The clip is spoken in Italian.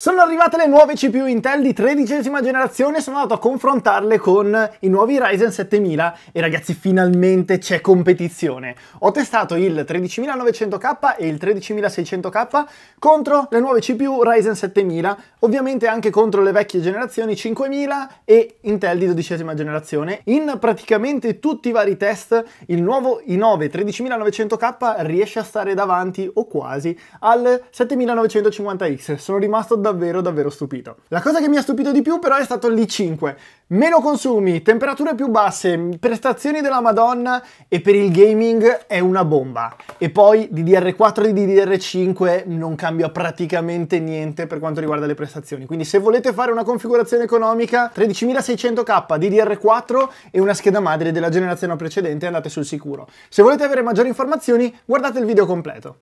Sono arrivate le nuove CPU Intel di tredicesima generazione e sono andato a confrontarle con i nuovi Ryzen 7000 e ragazzi finalmente c'è competizione. Ho testato il 13900K e il 13600K contro le nuove CPU Ryzen 7000, ovviamente anche contro le vecchie generazioni 5000 e Intel di dodicesima generazione. In praticamente tutti i vari test il nuovo i9 13900K riesce a stare davanti o quasi al 7950X. Sono rimasto da davvero davvero stupito. La cosa che mi ha stupito di più però è stato l'i5. Meno consumi, temperature più basse, prestazioni della madonna e per il gaming è una bomba. E poi DDR4 e DDR5 non cambia praticamente niente per quanto riguarda le prestazioni. Quindi se volete fare una configurazione economica 13600K DDR4 e una scheda madre della generazione precedente andate sul sicuro. Se volete avere maggiori informazioni guardate il video completo.